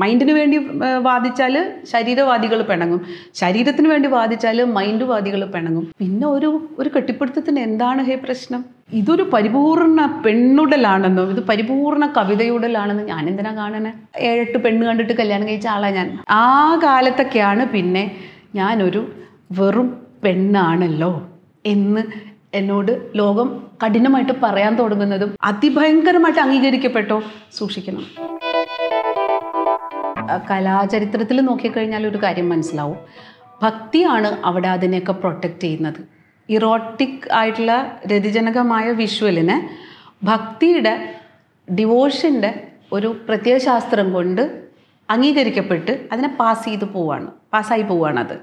മൈൻഡിന് വേണ്ടി വാദിച്ചാൽ ശരീരവാദികൾ പിണങ്ങും ശരീരത്തിന് വേണ്ടി വാദിച്ചാൽ മൈൻഡ് വാദികൾ പിണങ്ങും പിന്നെ ഒരു ഒരു കെട്ടിപ്പിടുത്തത്തിന് എന്താണ് ഹേ പ്രശ്നം ഇതൊരു പരിപൂർണ പെണ്ണുടലാണെന്നോ ഇത് പരിപൂർണ കവിതയുടലാണെന്ന് ഞാൻ എന്തിനാ കാണണേ ഏഴെട്ട് പെണ്ണ് കണ്ടിട്ട് കല്യാണം കഴിച്ച ആളാണ് ഞാൻ ആ കാലത്തൊക്കെയാണ് പിന്നെ ഞാനൊരു വെറും പെണ്ണാണല്ലോ എന്ന് എന്നോട് ലോകം കഠിനമായിട്ട് പറയാൻ തുടങ്ങുന്നതും അതിഭയങ്കരമായിട്ട് അംഗീകരിക്കപ്പെട്ടോ സൂക്ഷിക്കണം കലാചരിത്രത്തിൽ നോക്കിക്കഴിഞ്ഞാൽ ഒരു കാര്യം മനസ്സിലാവും ഭക്തിയാണ് അവിടെ അതിനെയൊക്കെ പ്രൊട്ടക്റ്റ് ചെയ്യുന്നത് ഇറോട്ടിക് ആയിട്ടുള്ള രതിജനകമായ വിഷ്വലിനെ ഭക്തിയുടെ ഡിവോഷൻ്റെ ഒരു ശാസ്ത്രം കൊണ്ട് അംഗീകരിക്കപ്പെട്ട് അതിനെ പാസ് ചെയ്ത് പോവാണ് പാസ്സായി പോവുകയാണത്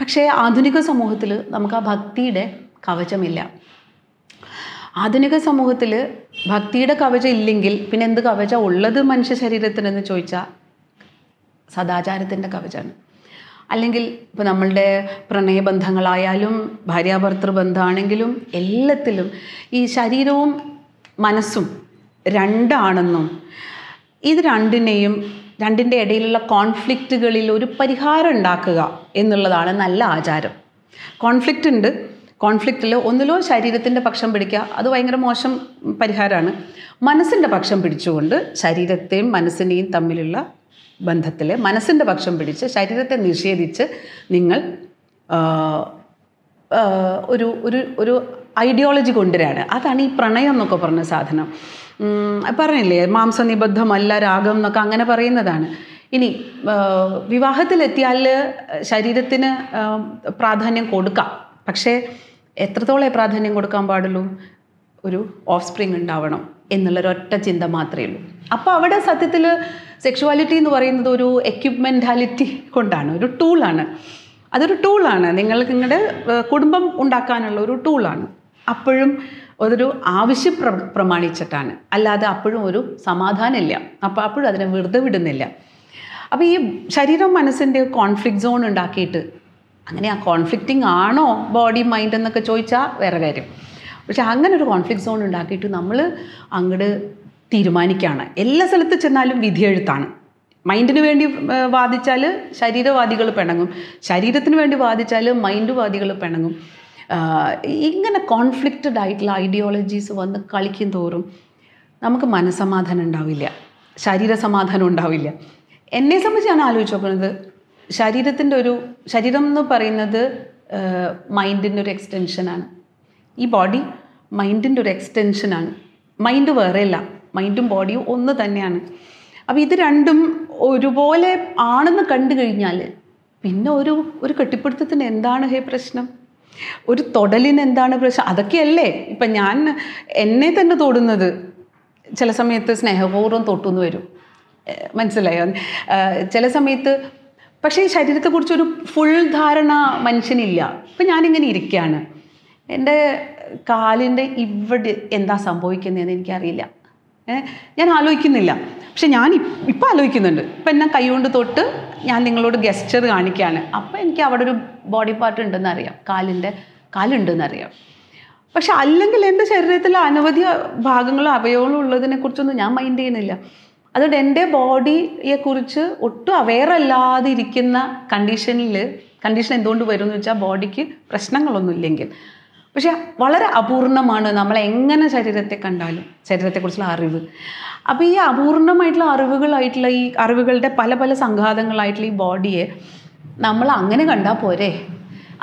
പക്ഷേ ആധുനിക സമൂഹത്തിൽ നമുക്ക് ആ ഭക്തിയുടെ കവചമില്ല ആധുനിക സമൂഹത്തിൽ ഭക്തിയുടെ കവചം ഇല്ലെങ്കിൽ പിന്നെ എന്ത് കവചം ഉള്ളത് മനുഷ്യ ശരീരത്തിനെന്ന് ചോദിച്ചാൽ സദാചാരത്തിൻ്റെ കവചാണ് അല്ലെങ്കിൽ ഇപ്പോൾ നമ്മളുടെ പ്രണയബന്ധങ്ങളായാലും ഭാര്യാഭർത്തൃ ബന്ധമാണെങ്കിലും എല്ലാത്തിലും ഈ ശരീരവും മനസ്സും രണ്ടാണെന്നും ഇത് രണ്ടിനെയും രണ്ടിൻ്റെ ഇടയിലുള്ള കോൺഫ്ലിക്റ്റുകളിൽ ഒരു പരിഹാരം ഉണ്ടാക്കുക എന്നുള്ളതാണ് നല്ല ആചാരം കോൺഫ്ലിക്റ്റ് ഉണ്ട് കോൺഫ്ലിക്റ്റിൽ ഒന്നിലോ ശരീരത്തിൻ്റെ പക്ഷം പിടിക്കുക അത് ഭയങ്കര മോശം പരിഹാരമാണ് മനസ്സിൻ്റെ പക്ഷം പിടിച്ചുകൊണ്ട് ശരീരത്തെയും മനസ്സിനെയും തമ്മിലുള്ള ബന്ധത്തിൽ മനസ്സിൻ്റെ പക്ഷം പിടിച്ച് ശരീരത്തെ നിഷേധിച്ച് നിങ്ങൾ ഒരു ഒരു ഒരു ഐഡിയോളജി കൊണ്ടുവരാണ് അതാണ് ഈ പ്രണയം എന്നൊക്കെ പറഞ്ഞ സാധനം പറഞ്ഞില്ലേ മാംസനിബദ്ധമല്ല രാഗം എന്നൊക്കെ അങ്ങനെ പറയുന്നതാണ് ഇനി വിവാഹത്തിലെത്തിയാൽ ശരീരത്തിന് പ്രാധാന്യം കൊടുക്കാം പക്ഷേ എത്രത്തോളം പ്രാധാന്യം കൊടുക്കാൻ പാടുള്ളൂ ഒരു ഓഫ് സ്പ്രിങ് ഉണ്ടാവണം എന്നുള്ളൊരൊറ്റ ചിന്ത മാത്രമേ ഉള്ളൂ അപ്പോൾ അവിടെ സത്യത്തിൽ സെക്ഷുവാലിറ്റി എന്ന് പറയുന്നത് ഒരു എക്യുപ്മെൻറ്റാലിറ്റി കൊണ്ടാണ് ഒരു ടൂളാണ് അതൊരു ടൂളാണ് നിങ്ങൾക്ക് നിങ്ങളുടെ കുടുംബം ഉണ്ടാക്കാനുള്ള ഒരു ടൂളാണ് അപ്പോഴും അതൊരു ആവശ്യം പ്ര പ്രമാണിച്ചിട്ടാണ് അല്ലാതെ അപ്പോഴും ഒരു സമാധാനമില്ല അപ്പോൾ അപ്പോഴും അതിനെ വെറുതെ വിടുന്നില്ല അപ്പോൾ ഈ ശരീരം മനസ്സിൻ്റെ കോൺഫ്ലിക്റ്റ് സോൺ ഉണ്ടാക്കിയിട്ട് അങ്ങനെ ആ കോൺഫ്ലിക്റ്റിംഗ് ആണോ ബോഡി മൈൻഡ് എന്നൊക്കെ ചോദിച്ചാൽ വേറെ കാര്യം പക്ഷെ അങ്ങനെ ഒരു കോൺഫ്ലിക്ട് സോൺ ഉണ്ടാക്കിയിട്ട് നമ്മൾ അങ്ങോട്ട് തീരുമാനിക്കുകയാണ് എല്ലാ സ്ഥലത്ത് ചെന്നാലും വിധിയെഴുത്താണ് മൈൻഡിന് വേണ്ടി വാദിച്ചാൽ ശരീരവാദികൾ പിണങ്ങും ശരീരത്തിന് വേണ്ടി വാദിച്ചാൽ മൈൻഡ് വാദികൾ പിണങ്ങും ഇങ്ങനെ കോൺഫ്ലിക്റ്റഡ് ആയിട്ടുള്ള ഐഡിയോളജീസ് വന്ന് കളിക്കും തോറും നമുക്ക് മനസ്സമാധാനം ഉണ്ടാവില്ല ശരീര സമാധാനം ഉണ്ടാവില്ല എന്നെ സംബന്ധിച്ച് ഞാൻ ആലോചിച്ച് നോക്കുന്നത് ശരീരത്തിൻ്റെ ഒരു ശരീരം എന്ന് പറയുന്നത് മൈൻഡിൻ്റെ ഒരു എക്സ്റ്റൻഷനാണ് ഈ ബോഡി മൈൻഡിൻ്റെ ഒരു എക്സ്റ്റൻഷനാണ് മൈൻഡ് വേറെയല്ല മൈൻഡും ബോഡിയും ഒന്ന് തന്നെയാണ് അപ്പോൾ ഇത് രണ്ടും ഒരുപോലെ ആണെന്ന് കണ്ടു കഴിഞ്ഞാൽ പിന്നെ ഒരു ഒരു കെട്ടിപ്പിടുത്തത്തിന് എന്താണ് ഹേ പ്രശ്നം ഒരു തൊടലിന് എന്താണ് പ്രശ്നം അതൊക്കെയല്ലേ ഇപ്പം ഞാൻ എന്നെ തന്നെ തൊടുന്നത് ചില സമയത്ത് സ്നേഹപൂർവ്വം തൊട്ടുനിന്ന് വരും മനസ്സിലായോ ചില സമയത്ത് പക്ഷേ ഈ ശരീരത്തെക്കുറിച്ചൊരു ഫുൾ ധാരണ മനുഷ്യനില്ല ഇപ്പം ഞാനിങ്ങനെ ഇരിക്കുകയാണ് എൻ്റെ കാലിൻ്റെ ഇവിടെ എന്താ സംഭവിക്കുന്നതെന്ന് എനിക്കറിയില്ല ഞാൻ ആലോചിക്കുന്നില്ല പക്ഷെ ഞാൻ ഇപ്പം ആലോചിക്കുന്നുണ്ട് ഇപ്പം എന്നെ കൈകൊണ്ട് തൊട്ട് ഞാൻ നിങ്ങളോട് ഗസ്റ്റർ കാണിക്കുകയാണ് അപ്പം എനിക്ക് അവിടെ ഒരു ബോഡി പാർട്ട് ഉണ്ടെന്ന് അറിയാം കാലിൻ്റെ കാലുണ്ടെന്ന് അറിയാം പക്ഷെ അല്ലെങ്കിൽ എൻ്റെ ശരീരത്തിൽ അനവധി ഭാഗങ്ങളും അവയവങ്ങളും കുറിച്ചൊന്നും ഞാൻ മൈൻഡ് ചെയ്യുന്നില്ല അതുകൊണ്ട് എൻ്റെ ബോഡിയെക്കുറിച്ച് ഒട്ടും അവെയർ ഇരിക്കുന്ന കണ്ടീഷനിൽ കണ്ടീഷൻ എന്തുകൊണ്ട് വരുമെന്ന് വെച്ചാൽ ബോഡിക്ക് പ്രശ്നങ്ങളൊന്നും ഇല്ലെങ്കിൽ പക്ഷെ വളരെ അപൂർണമാണ് നമ്മൾ ശരീരത്തെ കണ്ടാലും ശരീരത്തെക്കുറിച്ചുള്ള അറിവ് അപ്പോൾ ഈ അപൂർണമായിട്ടുള്ള അറിവുകളായിട്ടുള്ള ഈ അറിവുകളുടെ പല പല സംഘാതങ്ങളായിട്ടുള്ള ഈ ബോഡിയെ നമ്മൾ അങ്ങനെ കണ്ടാൽ പോരെ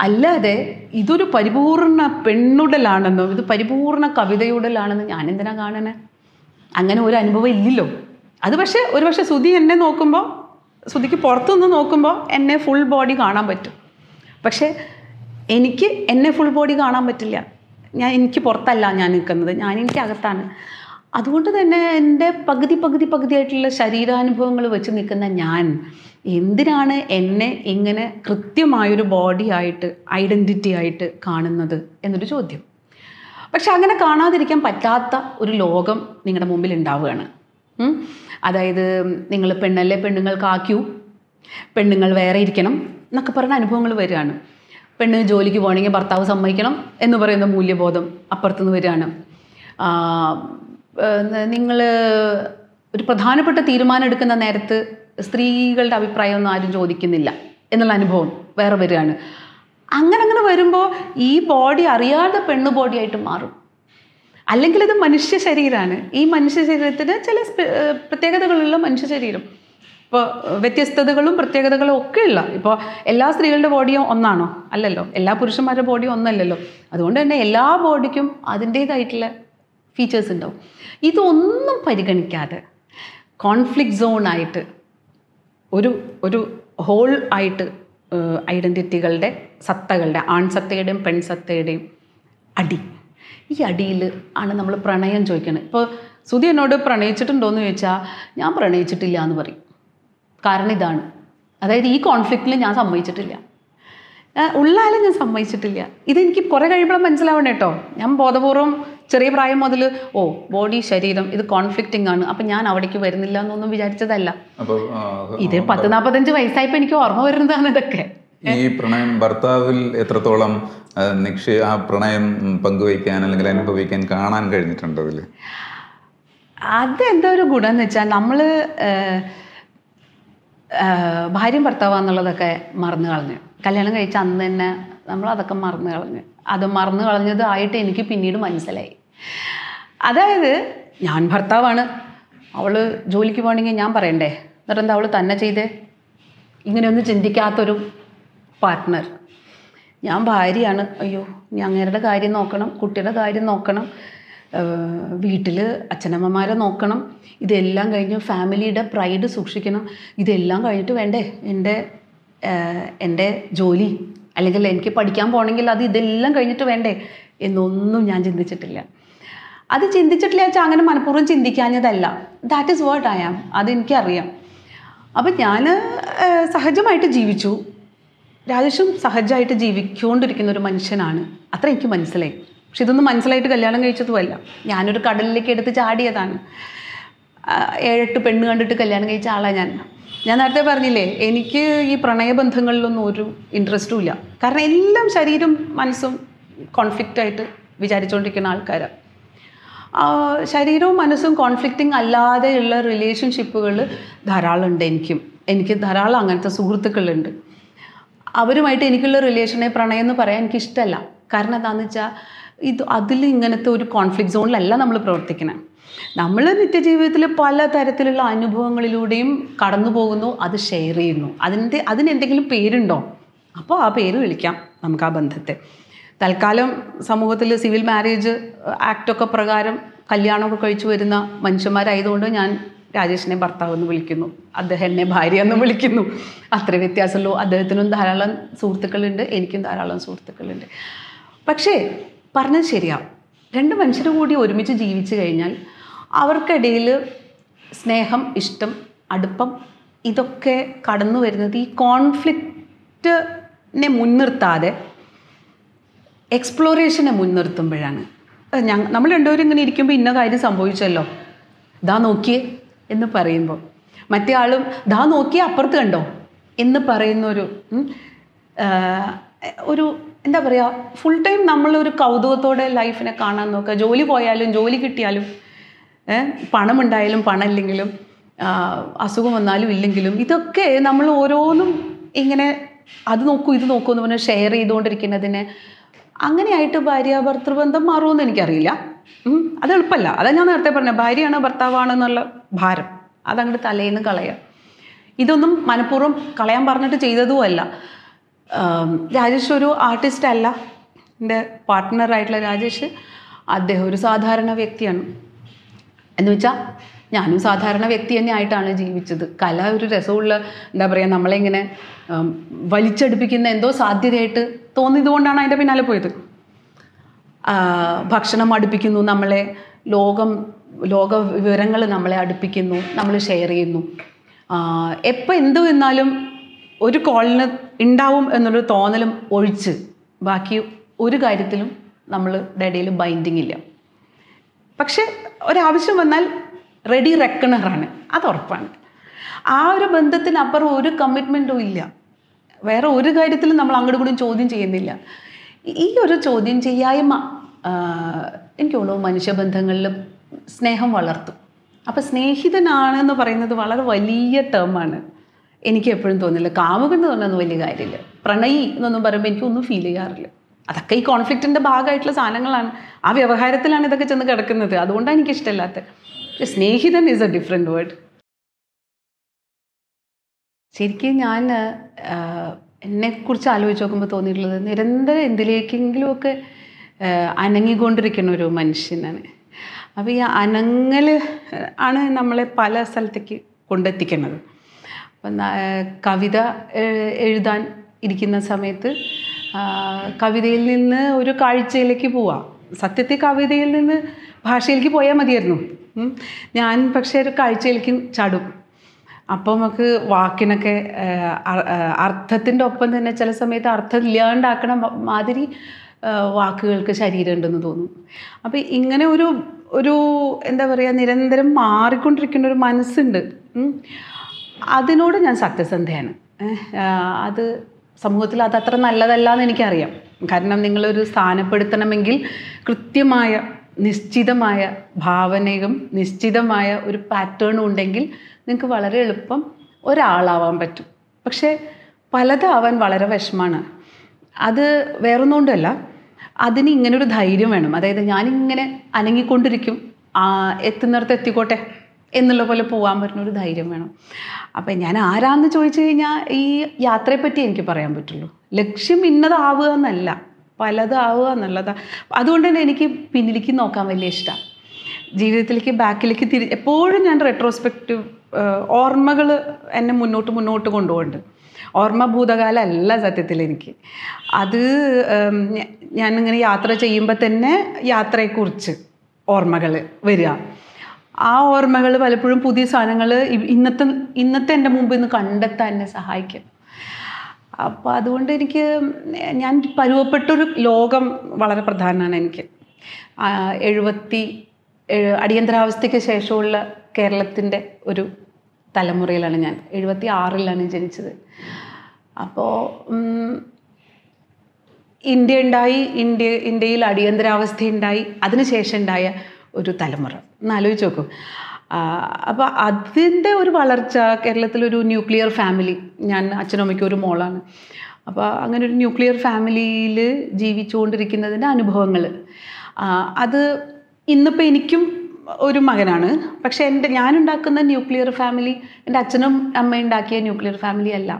അല്ലാതെ ഇതൊരു പരിപൂർണ പെണ്ണുടലാണെന്നോ ഇത് പരിപൂർണ കവിതയുടലാണെന്നോ ഞാനെന്തിനാ കാണണേ അങ്ങനെ ഒരു അനുഭവം ഇല്ലല്ലോ അത് പക്ഷേ ഒരു പക്ഷേ ശ്രുതി എന്നെ നോക്കുമ്പോൾ ശ്രുതിക്ക് പുറത്തുനിന്ന് നോക്കുമ്പോൾ എന്നെ ഫുൾ ബോഡി കാണാൻ പറ്റും പക്ഷേ എനിക്ക് എന്നെ ഫുൾ ബോഡി കാണാൻ പറ്റില്ല ഞാൻ എനിക്ക് പുറത്തല്ല ഞാൻ നിൽക്കുന്നത് ഞാൻ എനിക്ക് അകത്താണ് അതുകൊണ്ട് തന്നെ എൻ്റെ പകുതി പകുതി പകുതിയായിട്ടുള്ള ശരീരാനുഭവങ്ങൾ വെച്ച് നിൽക്കുന്ന ഞാൻ എന്തിനാണ് എന്നെ ഇങ്ങനെ കൃത്യമായൊരു ബോഡി ആയിട്ട് ഐഡൻറ്റിറ്റി ആയിട്ട് കാണുന്നത് എന്നൊരു ചോദ്യം പക്ഷെ അങ്ങനെ കാണാതിരിക്കാൻ പറ്റാത്ത ഒരു ലോകം നിങ്ങളുടെ മുമ്പിൽ ഉണ്ടാവുകയാണ് അതായത് നിങ്ങൾ പെണ്ണല്ലേ പെണ്ണുങ്ങൾക്കാക്യൂ പെണ്ണുങ്ങൾ വേറെ ഇരിക്കണം എന്നൊക്കെ പറഞ്ഞ അനുഭവങ്ങൾ വരികയാണ് പെണ്ണ് ജോലിക്ക് പോകണമെങ്കിൽ ഭർത്താവ് സമ്മതിക്കണം എന്ന് പറയുന്ന മൂല്യബോധം അപ്പുറത്തുനിന്ന് വരികയാണ് നിങ്ങൾ ഒരു പ്രധാനപ്പെട്ട തീരുമാനം എടുക്കുന്ന നേരത്ത് സ്ത്രീകളുടെ ഒന്നും ആരും ചോദിക്കുന്നില്ല എന്നുള്ള അനുഭവം വേറെ വരികയാണ് അങ്ങനെ അങ്ങനെ വരുമ്പോൾ ഈ ബോഡി അറിയാതെ പെണ്ണ് ബോഡിയായിട്ട് മാറും അല്ലെങ്കിൽ ഇത് മനുഷ്യ ശരീരമാണ് ഈ മനുഷ്യ ശരീരത്തിന് ചില പ്രത്യേകതകളുള്ള മനുഷ്യ ശരീരം ഇപ്പോൾ വ്യത്യസ്തതകളും പ്രത്യേകതകളും ഒക്കെ ഉള്ള ഇപ്പോൾ എല്ലാ സ്ത്രീകളുടെ ബോഡിയും ഒന്നാണോ അല്ലല്ലോ എല്ലാ പുരുഷന്മാരുടെ ബോഡിയും ഒന്നല്ലല്ലോ അതുകൊണ്ട് തന്നെ എല്ലാ ബോഡിക്കും അതിൻ്റേതായിട്ടുള്ള ഫീച്ചേഴ്സ് ഉണ്ടാവും ഇതൊന്നും പരിഗണിക്കാതെ കോൺഫ്ലിക്റ്റ് സോണായിട്ട് ഒരു ഒരു ഹോൾ ആയിട്ട് ഐഡൻറ്റിറ്റികളുടെ സത്തകളുടെ ആൺസത്തയുടെയും പെൺസത്തയുടെയും അടി ഈ അടിയിൽ ആണ് നമ്മൾ പ്രണയം ചോദിക്കുന്നത് ഇപ്പോൾ സുധി എന്നോട് പ്രണയിച്ചിട്ടുണ്ടോയെന്ന് എന്ന് ചോദിച്ചാൽ ഞാൻ പ്രണയിച്ചിട്ടില്ല എന്ന് പറയും കാരണം ഇതാണ് അതായത് ഈ കോൺഫ്ലിക്റ്റിൽ ഞാൻ സമ്മതിച്ചിട്ടില്ല ഉള്ളാലും ഞാൻ സമ്മതിച്ചിട്ടില്ല ഇതെനിക്ക് കുറേ കഴിയുമ്പോൾ മനസ്സിലാവണം കേട്ടോ ഞാൻ ബോധപൂർവ്വം ചെറിയ പ്രായം മുതൽ ഓ ബോഡി ശരീരം ഇത് കോൺഫ്ലിക്റ്റിംഗ് ആണ് അപ്പം ഞാൻ അവിടേക്ക് വരുന്നില്ല എന്നൊന്നും വിചാരിച്ചതല്ല ഇത് പത്ത് നാൽപ്പത്തഞ്ച് വയസ്സായപ്പോൾ എനിക്ക് ഓർമ്മ വരുന്നതാണ് ഇതൊക്കെ ഈ പ്രണയം ഭർത്താവിൽ എത്രത്തോളം നിക്ഷേ ആ പ്രണയം പങ്കുവയ്ക്കാൻ അല്ലെങ്കിൽ അനുഭവിക്കാൻ കാണാൻ കഴിഞ്ഞിട്ടുണ്ട് അതെന്താ ഒരു ഗുണം എന്ന് വെച്ചാൽ നമ്മൾ ഭാര്യയും ഭർത്താവാന്നുള്ളതൊക്കെ മറന്നു കളഞ്ഞു കല്യാണം കഴിച്ച അന്ന് തന്നെ നമ്മൾ അതൊക്കെ മറന്നു കളഞ്ഞു അത് മറന്നു കളഞ്ഞതായിട്ട് എനിക്ക് പിന്നീട് മനസ്സിലായി അതായത് ഞാൻ ഭർത്താവാണ് അവൾ ജോലിക്ക് പോകണമെങ്കിൽ ഞാൻ പറയണ്ടേ എന്നിട്ട് എന്താ അവൾ തന്നെ ചെയ്തേ ഇങ്ങനെയൊന്നും ചിന്തിക്കാത്തൊരു പാർട്ട്ണർ ഞാൻ ഭാര്യയാണ് അയ്യോ അങ്ങേരുടെ കാര്യം നോക്കണം കുട്ടിയുടെ കാര്യം നോക്കണം വീട്ടിൽ അച്ഛനമ്മമാരെ നോക്കണം ഇതെല്ലാം കഴിഞ്ഞ് ഫാമിലിയുടെ പ്രൈഡ് സൂക്ഷിക്കണം ഇതെല്ലാം കഴിഞ്ഞിട്ട് വേണ്ടേ എൻ്റെ എൻ്റെ ജോലി അല്ലെങ്കിൽ എനിക്ക് പഠിക്കാൻ പോകണമെങ്കിൽ അത് ഇതെല്ലാം കഴിഞ്ഞിട്ട് വേണ്ടേ എന്നൊന്നും ഞാൻ ചിന്തിച്ചിട്ടില്ല അത് ചിന്തിച്ചിട്ടില്ല വെച്ചാൽ അങ്ങനെ മനഃപൂർവ്വം ചിന്തിക്കാഞ്ഞതല്ല that is weird I am അതെനിക്കറിയാം അപ്പം ഞാൻ സഹജമായിട്ട് ജീവിച്ചു രാജേഷും സഹജമായിട്ട് ജീവിക്കൊണ്ടിരിക്കുന്ന ഒരു മനുഷ്യനാണ് അത്ര എനിക്ക് മനസ്സിലായി പക്ഷെ ഇതൊന്നും മനസ്സിലായിട്ട് കല്യാണം കഴിച്ചതുമല്ല ഞാനൊരു കടലിലേക്ക് എടുത്ത് ചാടിയതാണ് ഏഴെട്ട് പെണ്ണ് കണ്ടിട്ട് കല്യാണം കഴിച്ച ആളാണ് ഞാൻ ഞാൻ നേരത്തെ പറഞ്ഞില്ലേ എനിക്ക് ഈ പ്രണയബന്ധങ്ങളിലൊന്നും ഒരു ഇൻട്രസ്റ്റും ഇല്ല കാരണം എല്ലാം ശരീരം മനസ്സും കോൺഫ്ലിക്റ്റ് ആയിട്ട് വിചാരിച്ചുകൊണ്ടിരിക്കുന്ന ആൾക്കാരാണ് ശരീരവും മനസ്സും കോൺഫ്ലിക്റ്റിംഗ് അല്ലാതെയുള്ള റിലേഷൻഷിപ്പുകൾ ധാരാളം ഉണ്ട് എനിക്കും എനിക്ക് ധാരാളം അങ്ങനത്തെ സുഹൃത്തുക്കളുണ്ട് അവരുമായിട്ട് എനിക്കുള്ള റിലേഷനെ പ്രണയം എന്ന് പറയാൻ എനിക്കിഷ്ടമല്ല കാരണം എന്താണെന്ന് വെച്ചാൽ ഇത് അതിൽ ഇങ്ങനത്തെ ഒരു കോൺഫ്ലിക്റ്റ് സോണിലല്ല നമ്മൾ പ്രവർത്തിക്കുന്നത് നമ്മൾ നിത്യജീവിതത്തിൽ പല തരത്തിലുള്ള അനുഭവങ്ങളിലൂടെയും കടന്നു പോകുന്നു അത് ഷെയർ ചെയ്യുന്നു അതിൻ്റെ അതിനെന്തെങ്കിലും പേരുണ്ടോ അപ്പോൾ ആ പേര് വിളിക്കാം നമുക്ക് ആ ബന്ധത്തെ തൽക്കാലം സമൂഹത്തിൽ സിവിൽ മാരേജ് ആക്റ്റൊക്കെ പ്രകാരം കല്യാണമൊക്കെ കഴിച്ചു വരുന്ന മനുഷ്യന്മാരായതുകൊണ്ട് ഞാൻ രാജേഷിനെ ഭർത്താവ് എന്ന് വിളിക്കുന്നു അദ്ദേഹം എന്നെ ഭാര്യ എന്ന് വിളിക്കുന്നു അത്ര വ്യത്യാസമുള്ളൂ അദ്ദേഹത്തിനും ധാരാളം സുഹൃത്തുക്കളുണ്ട് എനിക്കും ധാരാളം സുഹൃത്തുക്കളുണ്ട് പക്ഷേ പറഞ്ഞത് ശരിയാവും രണ്ട് മനുഷ്യർ കൂടി ഒരുമിച്ച് ജീവിച്ചു കഴിഞ്ഞാൽ അവർക്കിടയിൽ സ്നേഹം ഇഷ്ടം അടുപ്പം ഇതൊക്കെ കടന്നു വരുന്നത് ഈ കോൺഫ്ലിക്റ്റിനെ മുൻനിർത്താതെ എക്സ്പ്ലോറേഷനെ മുൻനിർത്തുമ്പോഴാണ് ഞങ്ങൾ നമ്മൾ രണ്ടുപേരും ഇങ്ങനെ ഇരിക്കുമ്പോൾ ഇന്ന കാര്യം സംഭവിച്ചല്ലോ ദാ നോക്കിയേ എന്ന് പറയുമ്പോൾ മറ്റേ ആളും ദാ നോക്കിയേ അപ്പുറത്ത് കണ്ടോ എന്ന് പറയുന്നൊരു ഒരു എന്താ പറയുക ഫുൾ ടൈം നമ്മളൊരു കൗതുകത്തോടെ ലൈഫിനെ കാണാൻ നോക്കുക ജോലി പോയാലും ജോലി കിട്ടിയാലും പണം ഉണ്ടായാലും പണം ഇല്ലെങ്കിലും അസുഖം വന്നാലും ഇല്ലെങ്കിലും ഇതൊക്കെ നമ്മൾ ഓരോന്നും ഇങ്ങനെ അത് നോക്കൂ ഇത് നോക്കൂ എന്ന് പറഞ്ഞാൽ ഷെയർ ചെയ്തുകൊണ്ടിരിക്കുന്നതിന് അങ്ങനെയായിട്ട് ഭാര്യ ഭർത്തൃബന്ധം മാറുമെന്ന് എനിക്കറിയില്ല അത് എളുപ്പമല്ല അതാണ് ഞാൻ നേരത്തെ പറഞ്ഞത് ഭാര്യയാണ് ഭർത്താവാണെന്നുള്ള ഭാരം അതങ്ങോട്ട് തലേന്ന് കളയുക ഇതൊന്നും മനഃപൂർവ്വം കളയാൻ പറഞ്ഞിട്ട് ചെയ്തതുമല്ല രാജേഷ് ഒരു ആർട്ടിസ്റ്റ് അല്ല എൻ്റെ പാർട്ട്ണറായിട്ടുള്ള രാജേഷ് അദ്ദേഹം ഒരു സാധാരണ വ്യക്തിയാണ് എന്ന് വെച്ചാൽ ഞാനും സാധാരണ വ്യക്തി തന്നെ ആയിട്ടാണ് ജീവിച്ചത് കല ഒരു രസമുള്ള എന്താ പറയുക ഇങ്ങനെ വലിച്ചടുപ്പിക്കുന്ന എന്തോ സാധ്യതയായിട്ട് തോന്നിയതുകൊണ്ടാണ് അതിൻ്റെ പിന്നാലെ പോയത് ഭക്ഷണം അടുപ്പിക്കുന്നു നമ്മളെ ലോകം ലോക വിവരങ്ങൾ നമ്മളെ അടുപ്പിക്കുന്നു നമ്മൾ ഷെയർ ചെയ്യുന്നു എപ്പോൾ എന്ത് വന്നാലും ഒരു കോളിന് ഉണ്ടാവും എന്നൊരു തോന്നലും ഒഴിച്ച് ബാക്കി ഒരു കാര്യത്തിലും നമ്മൾ ഇടയിൽ ബൈൻഡിങ് ഇല്ല പക്ഷെ ഒരാവശ്യം വന്നാൽ റെഡി റെക്കണറാണ് അത് ഉറപ്പാണ് ആ ഒരു ബന്ധത്തിനപ്പുറം ഒരു കമ്മിറ്റ്മെൻറ്റും ഇല്ല വേറെ ഒരു കാര്യത്തിലും നമ്മൾ അങ്ങോട്ടും ഇങ്ങോട്ടും ചോദ്യം ചെയ്യുന്നില്ല ഈ ഒരു ചോദ്യം ചെയ്യായ്മ എനിക്ക് തോന്നുന്നു മനുഷ്യബന്ധങ്ങളിൽ സ്നേഹം വളർത്തും അപ്പോൾ സ്നേഹിതനാണെന്ന് പറയുന്നത് വളരെ വലിയ ടേമാണ് എനിക്ക് എപ്പോഴും തോന്നില്ല കാമുകൻ എന്ന് പറഞ്ഞൊന്നും വലിയ കാര്യമില്ല പ്രണയി എന്നൊന്നും പറയുമ്പോൾ എനിക്കൊന്നും ഫീൽ ചെയ്യാറില്ല അതൊക്കെ ഈ കോൺഫ്ലിക്റ്റിൻ്റെ ഭാഗമായിട്ടുള്ള സാധനങ്ങളാണ് ആ വ്യവഹാരത്തിലാണ് ഇതൊക്കെ ചെന്ന് കിടക്കുന്നത് അതുകൊണ്ടാണ് എനിക്ക് ഇഷ്ടമില്ലാത്ത സ്നേഹിതൻ ഈസ് എ ഡിഫറെൻ്റ് വേർഡ് ശരിക്കും ഞാൻ എന്നെക്കുറിച്ച് ആലോചിച്ച് നോക്കുമ്പോൾ തോന്നിയിട്ടുള്ളത് നിരന്തരം എന്തിലേക്കെങ്കിലുമൊക്കെ അനങ്ങിക്കൊണ്ടിരിക്കുന്ന ഒരു മനുഷ്യനാണ് അപ്പോൾ ഈ അനങ്ങൽ ആണ് നമ്മളെ പല സ്ഥലത്തേക്ക് കൊണ്ടെത്തിക്കുന്നത് കവിത എഴുതാൻ ഇരിക്കുന്ന സമയത്ത് കവിതയിൽ നിന്ന് ഒരു കാഴ്ചയിലേക്ക് പോവാം സത്യത്തിൽ കവിതയിൽ നിന്ന് ഭാഷയിലേക്ക് പോയാൽ മതിയായിരുന്നു ഞാൻ പക്ഷേ ഒരു കാഴ്ചയിലേക്ക് ചാടും അപ്പോൾ നമുക്ക് വാക്കിനൊക്കെ അർത്ഥത്തിൻ്റെ ഒപ്പം തന്നെ ചില സമയത്ത് അർത്ഥം ഇല്ലാണ്ടാക്കണ മാതിരി വാക്കുകൾക്ക് ശരീരമുണ്ടെന്ന് തോന്നും അപ്പോൾ ഇങ്ങനെ ഒരു ഒരു എന്താ പറയുക നിരന്തരം മാറിക്കൊണ്ടിരിക്കുന്ന ഒരു മനസ്സുണ്ട് അതിനോട് ഞാൻ സത്യസന്ധയാണ് അത് സമൂഹത്തിൽ അത്ര നല്ലതല്ല എന്ന് എനിക്കറിയാം കാരണം നിങ്ങളൊരു സ്ഥാനപ്പെടുത്തണമെങ്കിൽ കൃത്യമായ നിശ്ചിതമായ ഭാവനയും നിശ്ചിതമായ ഒരു പാറ്റേണും ഉണ്ടെങ്കിൽ നിങ്ങൾക്ക് വളരെ എളുപ്പം ഒരാളാവാൻ പറ്റും പക്ഷേ പലതാവാൻ വളരെ വിഷമാണ് അത് വേറൊന്നുകൊണ്ടല്ല അതിന് ഇങ്ങനെ ഒരു ധൈര്യം വേണം അതായത് ഞാനിങ്ങനെ അനങ്ങിക്കൊണ്ടിരിക്കും എത്തുന്നിടത്ത് എത്തിക്കോട്ടെ എന്നുള്ള പോലെ പോകാൻ പറ്റുന്ന ഒരു ധൈര്യം വേണം അപ്പം ഞാൻ ആരാന്ന് ചോദിച്ചു കഴിഞ്ഞാൽ ഈ യാത്രയെപ്പറ്റി എനിക്ക് പറയാൻ പറ്റുള്ളൂ ലക്ഷ്യം ഇന്നതാവുക എന്നല്ല പലതാവുക എന്നുള്ളതാണ് അതുകൊണ്ട് തന്നെ എനിക്ക് പിന്നിലേക്ക് നോക്കാൻ വലിയ ഇഷ്ടമാണ് ജീവിതത്തിലേക്ക് ബാക്കിലേക്ക് തിരി എപ്പോഴും ഞാൻ റെട്രോസ്പെക്റ്റീവ് ഓർമ്മകൾ എന്നെ മുന്നോട്ട് മുന്നോട്ട് കൊണ്ടുപോകുന്നത് ഓർമ്മ ഭൂതകാലമല്ല സത്യത്തിൽ എനിക്ക് അത് ഞാനിങ്ങനെ യാത്ര ചെയ്യുമ്പോൾ തന്നെ യാത്രയെക്കുറിച്ച് ഓർമ്മകൾ വരിക ആ ഓർമ്മകൾ പലപ്പോഴും പുതിയ സാധനങ്ങൾ ഇന്നത്തെ ഇന്നത്തെ എൻ്റെ മുമ്പിൽ നിന്ന് കണ്ടെത്താൻ എന്നെ സഹായിക്കും അപ്പോൾ അതുകൊണ്ട് എനിക്ക് ഞാൻ പരുവപ്പെട്ടൊരു ലോകം വളരെ പ്രധാനമാണ് എനിക്ക് എഴുപത്തി അടിയന്തരാവസ്ഥയ്ക്ക് ശേഷമുള്ള കേരളത്തിൻ്റെ ഒരു തലമുറയിലാണ് ഞാൻ എഴുപത്തി ആറിലാണ് ജനിച്ചത് അപ്പോൾ ഇന്ത്യ ഉണ്ടായി ഇന്ത്യ ഇന്ത്യയിൽ അടിയന്തരാവസ്ഥ ഉണ്ടായി അതിനുശേഷം ഉണ്ടായ ഒരു തലമുറ എന്നാലോചിച്ച് നോക്കും അപ്പോൾ അതിൻ്റെ ഒരു വളർച്ച കേരളത്തിലൊരു ന്യൂക്ലിയർ ഫാമിലി ഞാൻ അച്ഛനമ്മയ്ക്ക് ഒരു മോളാണ് അപ്പോൾ അങ്ങനെ ഒരു ന്യൂക്ലിയർ ഫാമിലിയിൽ ജീവിച്ചുകൊണ്ടിരിക്കുന്നതിൻ്റെ അനുഭവങ്ങൾ അത് ഇന്നിപ്പോൾ എനിക്കും ഒരു മകനാണ് പക്ഷേ എൻ്റെ ഞാനുണ്ടാക്കുന്ന ന്യൂക്ലിയർ ഫാമിലി എൻ്റെ അച്ഛനും അമ്മയും ഉണ്ടാക്കിയ ന്യൂക്ലിയർ ഫാമിലി അല്ല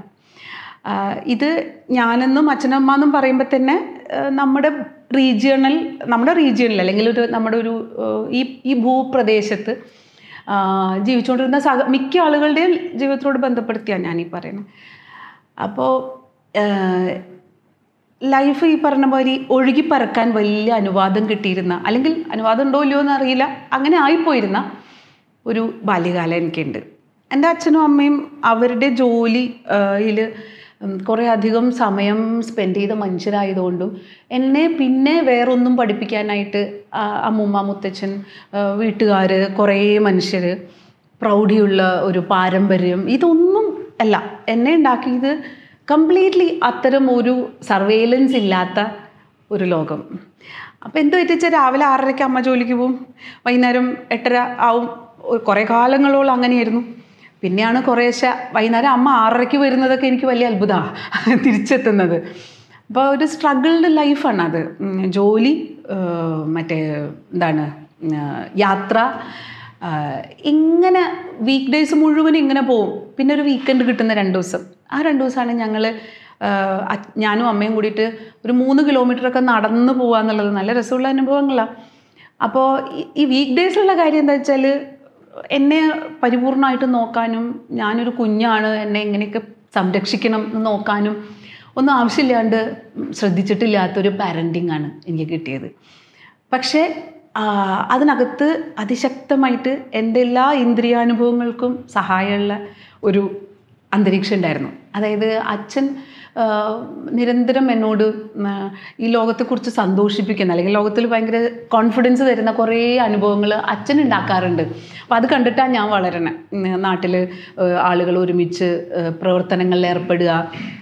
ഇത് ഞാനെന്നും അച്ഛനമ്മ എന്നും പറയുമ്പോൾ തന്നെ നമ്മുടെ റീജിയണൽ നമ്മുടെ റീജിയണിൽ അല്ലെങ്കിൽ ഒരു നമ്മുടെ ഒരു ഈ ഈ ഭൂപ്രദേശത്ത് ജീവിച്ചുകൊണ്ടിരുന്ന സഹ മിക്ക ആളുകളുടെയും ജീവിതത്തോട് ബന്ധപ്പെടുത്തിയാണ് ഞാൻ ഈ പറയുന്നത് അപ്പോൾ ലൈഫ് ഈ പറഞ്ഞ മാതിരി ഒഴുകി പറക്കാൻ വലിയ അനുവാദം കിട്ടിയിരുന്ന അല്ലെങ്കിൽ അനുവാദം ഉണ്ടോ ഇല്ലയോ എന്ന് അറിയില്ല അങ്ങനെ ആയിപ്പോയിരുന്ന ഒരു ബാല്യകാലം എനിക്കുണ്ട് എൻ്റെ അച്ഛനും അമ്മയും അവരുടെ ജോലിയിൽ കുറേ അധികം സമയം സ്പെൻഡ് ചെയ്ത മനുഷ്യരായതുകൊണ്ടും എന്നെ പിന്നെ വേറൊന്നും പഠിപ്പിക്കാനായിട്ട് അമ്മൂമ്മ മുത്തച്ഛൻ വീട്ടുകാർ കുറേ മനുഷ്യർ പ്രൗഢിയുള്ള ഒരു പാരമ്പര്യം ഇതൊന്നും അല്ല എന്നെ ഉണ്ടാക്കിയത് കംപ്ലീറ്റ്ലി അത്തരം ഒരു സർവേലൻസ് ഇല്ലാത്ത ഒരു ലോകം അപ്പോൾ എന്ത് പറ്റിച്ചാൽ രാവിലെ ആറരയ്ക്ക് അമ്മ ജോലിക്ക് പോവും വൈകുന്നേരം എട്ടര ആവും കുറേ കാലങ്ങളോളം അങ്ങനെയായിരുന്നു പിന്നെയാണ് കുറേശ്ശെ വൈകുന്നേരം അമ്മ ആറരയ്ക്ക് വരുന്നതൊക്കെ എനിക്ക് വലിയ അത്ഭുതമാണ് തിരിച്ചെത്തുന്നത് അപ്പോൾ ഒരു സ്ട്രഗിൾഡ് ലൈഫാണ് അത് ജോലി മറ്റേ എന്താണ് യാത്ര ഇങ്ങനെ വീക്ക് ഡേയ്സ് മുഴുവൻ ഇങ്ങനെ പോവും പിന്നെ ഒരു വീക്കെൻഡ് കിട്ടുന്ന രണ്ട് ദിവസം ആ രണ്ട് ദിവസമാണ് ഞങ്ങൾ ഞാനും അമ്മയും കൂടിയിട്ട് ഒരു മൂന്ന് കിലോമീറ്ററൊക്കെ നടന്ന് പോകുക എന്നുള്ളത് നല്ല രസമുള്ള അനുഭവങ്ങളാണ് അപ്പോൾ ഈ വീക്ക് ഡേയ്സിലുള്ള കാര്യം എന്താ വെച്ചാൽ എന്നെ പരിപൂർണമായിട്ട് നോക്കാനും ഞാനൊരു കുഞ്ഞാണ് എന്നെ എങ്ങനെയൊക്കെ സംരക്ഷിക്കണം എന്ന് നോക്കാനും ഒന്നും ആവശ്യമില്ലാണ്ട് ശ്രദ്ധിച്ചിട്ടില്ലാത്തൊരു പാരൻറ്റിംഗ് ആണ് എനിക്ക് കിട്ടിയത് പക്ഷേ അതിനകത്ത് അതിശക്തമായിട്ട് എൻ്റെ എല്ലാ ഇന്ദ്രിയാനുഭവങ്ങൾക്കും സഹായമുള്ള ഒരു അന്തരീക്ഷം ഉണ്ടായിരുന്നു അതായത് അച്ഛൻ നിരന്തരം എന്നോട് ഈ ലോകത്തെക്കുറിച്ച് സന്തോഷിപ്പിക്കുന്ന അല്ലെങ്കിൽ ലോകത്തിൽ ഭയങ്കര കോൺഫിഡൻസ് തരുന്ന കുറേ അനുഭവങ്ങൾ അച്ഛൻ ഉണ്ടാക്കാറുണ്ട് അപ്പോൾ അത് കണ്ടിട്ടാണ് ഞാൻ വളരണേ നാട്ടിൽ ആളുകൾ ഒരുമിച്ച് പ്രവർത്തനങ്ങളിൽ ഏർപ്പെടുക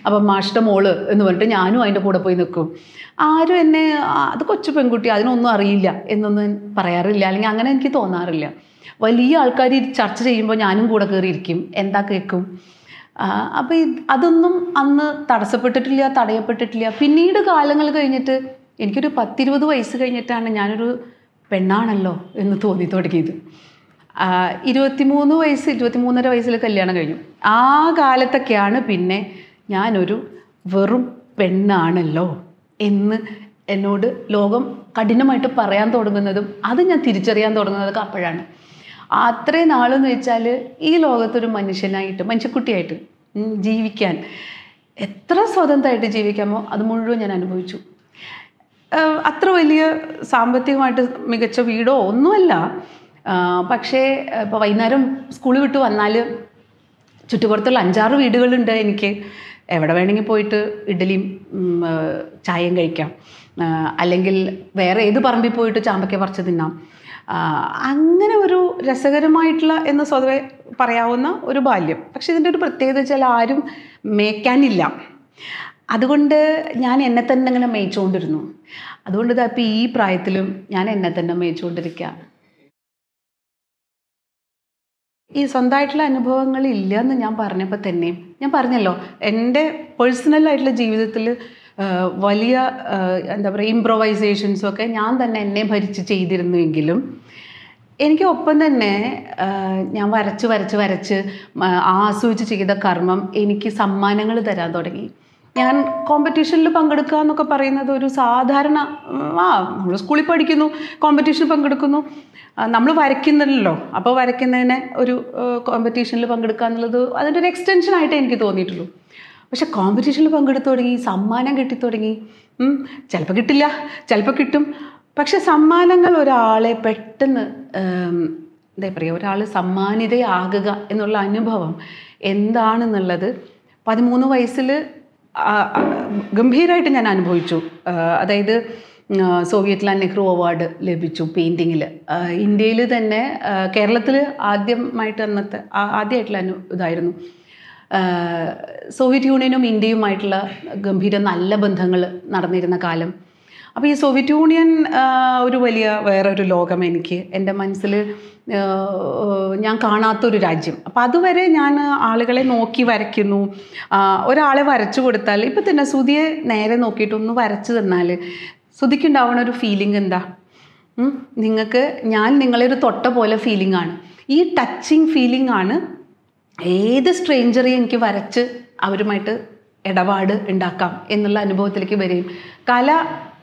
അപ്പം മാഷ്ട മോള് എന്ന് പറഞ്ഞിട്ട് ഞാനും അതിൻ്റെ കൂടെ പോയി നിൽക്കും ആരും എന്നെ അത് കൊച്ചു പെൺകുട്ടി അതിനൊന്നും അറിയില്ല എന്നൊന്നും പറയാറില്ല അല്ലെങ്കിൽ അങ്ങനെ എനിക്ക് തോന്നാറില്ല വലിയ ആൾക്കാർ ചർച്ച ചെയ്യുമ്പോൾ ഞാനും കൂടെ കയറിയിരിക്കും എന്താ കേൾക്കും അപ്പോൾ അതൊന്നും അന്ന് തടസ്സപ്പെട്ടിട്ടില്ല തടയപ്പെട്ടിട്ടില്ല പിന്നീട് കാലങ്ങൾ കഴിഞ്ഞിട്ട് എനിക്കൊരു പത്തിരുപത് വയസ്സ് കഴിഞ്ഞിട്ടാണ് ഞാനൊരു പെണ്ണാണല്ലോ എന്ന് തോന്നി തുടങ്ങിയത് ഇരുപത്തിമൂന്ന് വയസ്സ് ഇരുപത്തിമൂന്നര വയസ്സിൽ കല്യാണം കഴിഞ്ഞു ആ കാലത്തൊക്കെയാണ് പിന്നെ ഞാനൊരു വെറും പെണ്ണാണല്ലോ എന്ന് എന്നോട് ലോകം കഠിനമായിട്ട് പറയാൻ തുടങ്ങുന്നതും അത് ഞാൻ തിരിച്ചറിയാൻ തുടങ്ങുന്നതൊക്കെ അപ്പോഴാണ് അത്രയും നാളെന്ന് വെച്ചാൽ ഈ ലോകത്തൊരു മനുഷ്യനായിട്ട് മനുഷ്യക്കുട്ടിയായിട്ട് ജീവിക്കാൻ എത്ര സ്വതന്ത്രമായിട്ട് ജീവിക്കാമോ അത് മുഴുവൻ ഞാൻ അനുഭവിച്ചു അത്ര വലിയ സാമ്പത്തികമായിട്ട് മികച്ച വീടോ ഒന്നുമല്ല പക്ഷേ ഇപ്പോൾ വൈകുന്നേരം സ്കൂൾ വിട്ട് വന്നാൽ ചുറ്റുപുറത്തുള്ള അഞ്ചാറ് വീടുകളുണ്ട് എനിക്ക് എവിടെ വേണമെങ്കിൽ പോയിട്ട് ഇഡലിയും ചായയും കഴിക്കാം അല്ലെങ്കിൽ വേറെ ഏത് പറമ്പിൽ പോയിട്ട് ചാമ്പയ്ക്ക പറിച്ച് തിന്നാം അങ്ങനെ ഒരു രസകരമായിട്ടുള്ള എന്ന് സ്വതവെ പറയാവുന്ന ഒരു ബാല്യം പക്ഷെ ഇതിൻ്റെ ഒരു പ്രത്യേകത വെച്ചാൽ ആരും മേയ്ക്കാനില്ല അതുകൊണ്ട് ഞാൻ എന്നെ തന്നെ അങ്ങനെ മേയിച്ചുകൊണ്ടിരുന്നു അതുകൊണ്ട് ഇതാ ഇപ്പോൾ ഈ പ്രായത്തിലും ഞാൻ എന്നെ തന്നെ മേയിച്ചുകൊണ്ടിരിക്കുക ഈ സ്വന്തമായിട്ടുള്ള അനുഭവങ്ങൾ ഇല്ല എന്ന് ഞാൻ പറഞ്ഞപ്പോൾ തന്നെ ഞാൻ പറഞ്ഞല്ലോ എൻ്റെ പേഴ്സണലായിട്ടുള്ള ജീവിതത്തിൽ വലിയ എന്താ പറയുക ഇമ്പ്രൊവൈസേഷൻസും ഒക്കെ ഞാൻ തന്നെ എന്നെ ഭരിച്ച് ചെയ്തിരുന്നുവെങ്കിലും എനിക്ക് ഒപ്പം തന്നെ ഞാൻ വരച്ച് വരച്ച് വരച്ച് ആസ്വദിച്ച് ചെയ്ത കർമ്മം എനിക്ക് സമ്മാനങ്ങൾ തരാൻ തുടങ്ങി ഞാൻ കോമ്പറ്റീഷനിൽ പങ്കെടുക്കുക എന്നൊക്കെ പറയുന്നത് ഒരു സാധാരണ ആ നമ്മൾ സ്കൂളിൽ പഠിക്കുന്നു കോമ്പറ്റീഷൻ പങ്കെടുക്കുന്നു നമ്മൾ വരയ്ക്കുന്നില്ലല്ലോ അപ്പോൾ വരയ്ക്കുന്നതിന് ഒരു കോമ്പറ്റീഷനിൽ പങ്കെടുക്കുക എന്നുള്ളത് അതിൻ്റെ ഒരു എക്സ്റ്റൻഷനായിട്ട് എനിക്ക് തോന്നിയിട്ടുള്ളൂ പക്ഷെ കോമ്പറ്റീഷനിൽ പങ്കെടുത്തു തുടങ്ങി സമ്മാനം കിട്ടി തുടങ്ങി ചിലപ്പോൾ കിട്ടില്ല ചിലപ്പോൾ കിട്ടും പക്ഷെ സമ്മാനങ്ങൾ ഒരാളെ പെട്ടെന്ന് എന്താ പറയുക ഒരാൾ സമ്മാനിതയാകുക എന്നുള്ള അനുഭവം എന്താണെന്നുള്ളത് പതിമൂന്ന് വയസ്സിൽ ഗംഭീരമായിട്ട് ഞാൻ അനുഭവിച്ചു അതായത് സോവിയറ്റ് നെഹ്റു അവാർഡ് ലഭിച്ചു പെയിൻറ്റിങ്ങിൽ ഇന്ത്യയിൽ തന്നെ കേരളത്തിൽ ആദ്യമായിട്ട് അന്നത്തെ ആദ്യമായിട്ടുള്ള അനു ഇതായിരുന്നു സോവിയറ്റ് യൂണിയനും ഇന്ത്യയുമായിട്ടുള്ള ഗംഭീര നല്ല ബന്ധങ്ങൾ നടന്നിരുന്ന കാലം അപ്പോൾ ഈ സോവിയറ്റ് യൂണിയൻ ഒരു വലിയ വേറൊരു ലോകം എനിക്ക് എൻ്റെ മനസ്സിൽ ഞാൻ കാണാത്തൊരു രാജ്യം അപ്പോൾ അതുവരെ ഞാൻ ആളുകളെ നോക്കി വരയ്ക്കുന്നു ഒരാളെ വരച്ചു കൊടുത്താൽ ഇപ്പം തന്നെ സുതിയെ നേരെ നോക്കിയിട്ടൊന്ന് വരച്ചു തന്നാൽ സുതിക്കുണ്ടാവുന്ന ഒരു ഫീലിംഗ് എന്താ നിങ്ങൾക്ക് ഞാൻ നിങ്ങളെ ഒരു തൊട്ട പോലെ ഫീലിംഗ് ആണ് ഈ ടച്ചിങ് ഫീലിംഗ് ആണ് ഏത് സ്ട്രേഞ്ചറെയും എനിക്ക് വരച്ച് അവരുമായിട്ട് ഇടപാട് ഉണ്ടാക്കാം എന്നുള്ള അനുഭവത്തിലേക്ക് വരികയും കല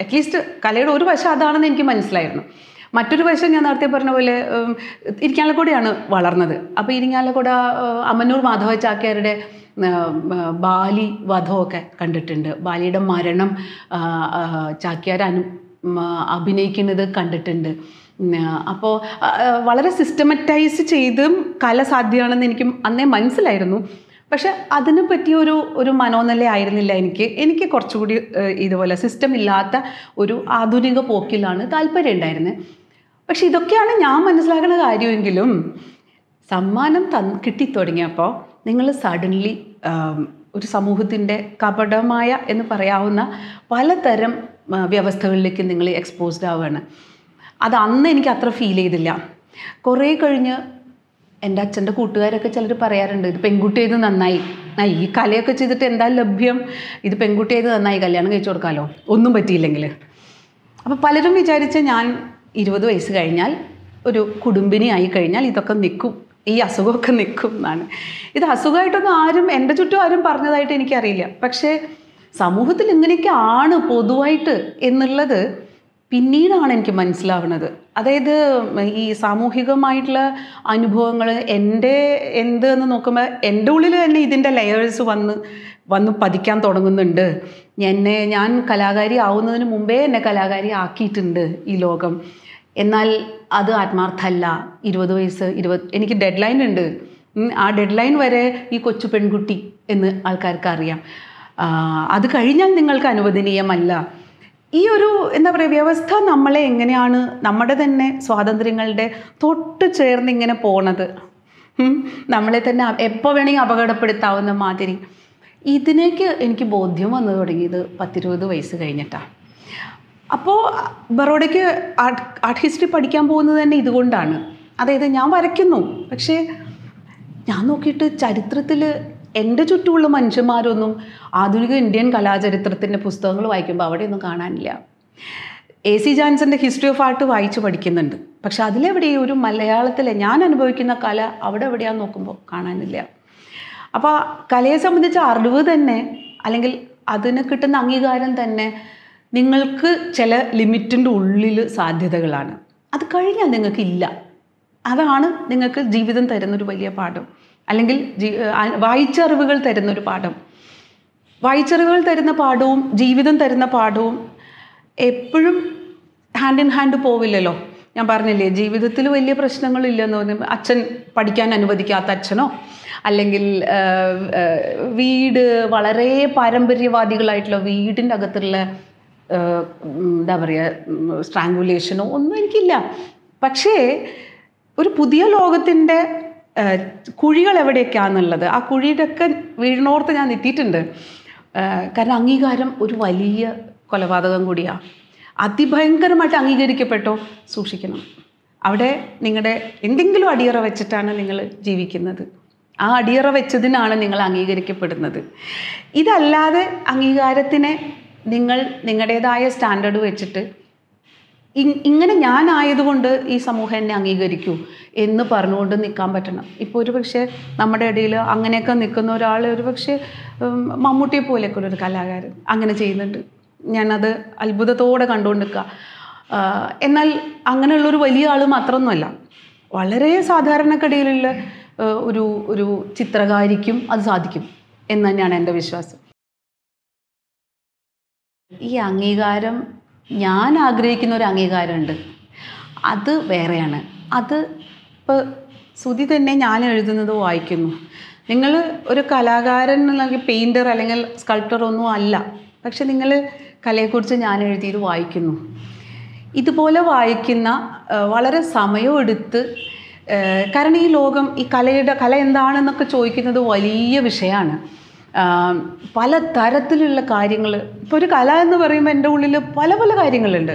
അറ്റ്ലീസ്റ്റ് കലയുടെ ഒരു വശം അതാണെന്ന് എനിക്ക് മനസ്സിലായിരുന്നു മറ്റൊരു വശം ഞാൻ നേരത്തെ പറഞ്ഞ പോലെ ഇരിങ്ങാലക്കുടയാണ് വളർന്നത് അപ്പോൾ ഇരിങ്ങാലക്കുട അമ്മന്നൂർ മാധവ ചാക്യാരുടെ ബാലി വധമൊക്കെ കണ്ടിട്ടുണ്ട് ബാലിയുടെ മരണം ചാക്യാർ അനു അഭിനയിക്കുന്നത് കണ്ടിട്ടുണ്ട് അപ്പോൾ വളരെ സിസ്റ്റമറ്റൈസ് ചെയ്തും കല സാധ്യമാണെന്ന് എനിക്ക് അന്നേ മനസ്സിലായിരുന്നു പക്ഷെ അതിനെ പറ്റിയ ഒരു ഒരു മനോനില ആയിരുന്നില്ല എനിക്ക് എനിക്ക് കുറച്ചുകൂടി ഇതുപോലെ സിസ്റ്റം ഇല്ലാത്ത ഒരു ആധുനിക പോക്കിലാണ് താല്പര്യം ഉണ്ടായിരുന്നത് പക്ഷെ ഇതൊക്കെയാണ് ഞാൻ മനസ്സിലാക്കുന്ന കാര്യമെങ്കിലും സമ്മാനം തന്ന് കിട്ടിത്തുടങ്ങിയപ്പോൾ നിങ്ങൾ സഡൻലി ഒരു സമൂഹത്തിൻ്റെ കപടമായ എന്ന് പറയാവുന്ന പലതരം വ്യവസ്ഥകളിലേക്ക് നിങ്ങൾ എക്സ്പോസ്ഡ് ആവുകയാണ് അത് അന്ന് എനിക്ക് അത്ര ഫീൽ ചെയ്തില്ല കുറേ കഴിഞ്ഞ് എൻ്റെ അച്ഛൻ്റെ കൂട്ടുകാരൊക്കെ ചിലർ പറയാറുണ്ട് ഇത് പെൺകുട്ടി നന്നായി നന്നായി ഈ കലയൊക്കെ ചെയ്തിട്ട് എന്താ ലഭ്യം ഇത് പെൺകുട്ടി നന്നായി കല്യാണം കഴിച്ചു കൊടുക്കാമല്ലോ ഒന്നും പറ്റിയില്ലെങ്കിൽ അപ്പോൾ പലരും വിചാരിച്ച ഞാൻ ഇരുപത് വയസ്സ് കഴിഞ്ഞാൽ ഒരു കുടുംബിനി ആയി കഴിഞ്ഞാൽ ഇതൊക്കെ നിൽക്കും ഈ അസുഖമൊക്കെ നിൽക്കും എന്നാണ് ഇത് അസുഖമായിട്ടൊന്നും ആരും എൻ്റെ ചുറ്റും ആരും പറഞ്ഞതായിട്ട് എനിക്കറിയില്ല പക്ഷേ സമൂഹത്തിൽ ഇങ്ങനെയൊക്കെ ആണ് പൊതുവായിട്ട് എന്നുള്ളത് പിന്നീടാണ് എനിക്ക് മനസ്സിലാവുന്നത് അതായത് ഈ സാമൂഹികമായിട്ടുള്ള അനുഭവങ്ങൾ എൻ്റെ എന്ത് എന്ന് നോക്കുമ്പോൾ എൻ്റെ ഉള്ളിൽ തന്നെ ഇതിൻ്റെ ലെയേഴ്സ് വന്ന് വന്ന് പതിക്കാൻ തുടങ്ങുന്നുണ്ട് എന്നെ ഞാൻ കലാകാരി ആവുന്നതിന് മുമ്പേ എന്നെ കലാകാരി ആക്കിയിട്ടുണ്ട് ഈ ലോകം എന്നാൽ അത് ആത്മാർത്ഥമല്ല ഇരുപത് വയസ്സ് ഇരുപത് എനിക്ക് ഡെഡ് ലൈൻ ഉണ്ട് ആ ഡെഡ് ലൈൻ വരെ ഈ കൊച്ചു പെൺകുട്ടി എന്ന് ആൾക്കാർക്ക് അറിയാം അത് കഴിഞ്ഞാൽ നിങ്ങൾക്ക് അനുവദനീയമല്ല ഈ ഒരു എന്താ പറയുക വ്യവസ്ഥ നമ്മളെ എങ്ങനെയാണ് നമ്മുടെ തന്നെ സ്വാതന്ത്ര്യങ്ങളുടെ തൊട്ട് ചേർന്ന് ഇങ്ങനെ പോണത് നമ്മളെ തന്നെ എപ്പോൾ വേണമെങ്കിൽ അപകടപ്പെടുത്താവുന്ന മാതിരി ഇതിനേക്ക് എനിക്ക് ബോധ്യം വന്നു തുടങ്ങിയത് പത്തിരുപത് വയസ്സ് കഴിഞ്ഞിട്ടാണ് അപ്പോൾ ബറോഡയ്ക്ക് ആർട്ട് ആർട്ട് ഹിസ്റ്ററി പഠിക്കാൻ പോകുന്നത് തന്നെ ഇതുകൊണ്ടാണ് അതായത് ഞാൻ വരയ്ക്കുന്നു പക്ഷേ ഞാൻ നോക്കിയിട്ട് ചരിത്രത്തിൽ എൻ്റെ ചുറ്റുമുള്ള മനുഷ്യന്മാരൊന്നും ആധുനിക ഇന്ത്യൻ കലാചരിത്രത്തിൻ്റെ പുസ്തകങ്ങൾ വായിക്കുമ്പോൾ അവിടെയൊന്നും കാണാനില്ല എ സി ജാൻസൻ്റെ ഹിസ്റ്ററി ഓഫ് ആർട്ട് വായിച്ച് പഠിക്കുന്നുണ്ട് പക്ഷെ അതിലെവിടെ ഒരു മലയാളത്തിലെ ഞാൻ അനുഭവിക്കുന്ന കല അവിടെ എവിടെയാന്ന് നോക്കുമ്പോൾ കാണാനില്ല അപ്പോൾ കലയെ സംബന്ധിച്ച അറിവ് തന്നെ അല്ലെങ്കിൽ അതിന് കിട്ടുന്ന അംഗീകാരം തന്നെ നിങ്ങൾക്ക് ചില ലിമിറ്റിൻ്റെ ഉള്ളിൽ സാധ്യതകളാണ് അത് കഴിഞ്ഞാൽ നിങ്ങൾക്കില്ല അതാണ് നിങ്ങൾക്ക് ജീവിതം തരുന്നൊരു വലിയ പാഠം അല്ലെങ്കിൽ ജീ വായിച്ചറിവുകൾ തരുന്നൊരു പാഠം വായിച്ചറിവുകൾ തരുന്ന പാഠവും ജീവിതം തരുന്ന പാഠവും എപ്പോഴും ഹാൻഡ് ഇൻ ഹാൻഡ് പോവില്ലല്ലോ ഞാൻ പറഞ്ഞില്ലേ ജീവിതത്തിൽ വലിയ പ്രശ്നങ്ങളില്ലെന്ന് തോന്നുന്നു അച്ഛൻ പഠിക്കാൻ അനുവദിക്കാത്ത അച്ഛനോ അല്ലെങ്കിൽ വീട് വളരെ പാരമ്പര്യവാദികളായിട്ടുള്ള വീടിൻ്റെ അകത്തുള്ള എന്താ പറയുക സ്ട്രാങ്കുലേഷനോ ഒന്നും എനിക്കില്ല പക്ഷേ ഒരു പുതിയ ലോകത്തിൻ്റെ കുഴികൾ എവിടെയൊക്കെയാണെന്നുള്ളത് ആ കുഴിയിലൊക്കെ വീഴുന്നോർത്ത് ഞാൻ നെറ്റിയിട്ടുണ്ട് കാരണം അംഗീകാരം ഒരു വലിയ കൊലപാതകം കൂടിയാണ് അതിഭയങ്കരമായിട്ട് അംഗീകരിക്കപ്പെട്ടോ സൂക്ഷിക്കണം അവിടെ നിങ്ങളുടെ എന്തെങ്കിലും അടിയറ വെച്ചിട്ടാണ് നിങ്ങൾ ജീവിക്കുന്നത് ആ അടിയറ വെച്ചതിനാണ് നിങ്ങൾ അംഗീകരിക്കപ്പെടുന്നത് ഇതല്ലാതെ അംഗീകാരത്തിനെ നിങ്ങൾ നിങ്ങളുടേതായ സ്റ്റാൻഡേർഡ് വെച്ചിട്ട് ഇങ്ങനെ ഞാനായതുകൊണ്ട് ഈ സമൂഹം എന്നെ അംഗീകരിക്കൂ എന്ന് പറഞ്ഞുകൊണ്ട് നിൽക്കാൻ പറ്റണം ഇപ്പോൾ ഒരു പക്ഷേ നമ്മുടെ ഇടയിൽ അങ്ങനെയൊക്കെ നിൽക്കുന്ന ഒരാൾ ഒരു പക്ഷേ മമ്മൂട്ടിയെ പോലെയൊക്കെ ഒരു കലാകാരൻ അങ്ങനെ ചെയ്യുന്നുണ്ട് ഞാനത് അത്ഭുതത്തോടെ കണ്ടുകൊണ്ട് നിൽക്കുക എന്നാൽ അങ്ങനെയുള്ളൊരു വലിയ ആൾ മാത്രമൊന്നുമല്ല വളരെ സാധാരണക്കിടയിലുള്ള ഒരു ഒരു ചിത്രകാരിക്കും അത് സാധിക്കും എന്ന് തന്നെയാണ് എൻ്റെ വിശ്വാസം ഈ അംഗീകാരം ഞാൻ ആഗ്രഹിക്കുന്ന ഒരു അംഗീകാരമുണ്ട് അത് വേറെയാണ് അത് ഇപ്പോൾ ശ്രുതി തന്നെ ഞാൻ എഴുതുന്നത് വായിക്കുന്നു നിങ്ങൾ ഒരു കലാകാരൻ അല്ലെങ്കിൽ പെയിൻറ്റർ അല്ലെങ്കിൽ സ്കൾപ്റ്റർ ഒന്നും അല്ല പക്ഷെ നിങ്ങൾ കലയെക്കുറിച്ച് ഞാൻ എഴുതിയത് വായിക്കുന്നു ഇതുപോലെ വായിക്കുന്ന വളരെ സമയമെടുത്ത് കാരണം ഈ ലോകം ഈ കലയുടെ കല എന്താണെന്നൊക്കെ ചോദിക്കുന്നത് വലിയ വിഷയമാണ് പല തരത്തിലുള്ള കാര്യങ്ങൾ ഇപ്പോൾ ഒരു കല എന്ന് പറയുമ്പോൾ എൻ്റെ ഉള്ളിൽ പല പല കാര്യങ്ങളുണ്ട്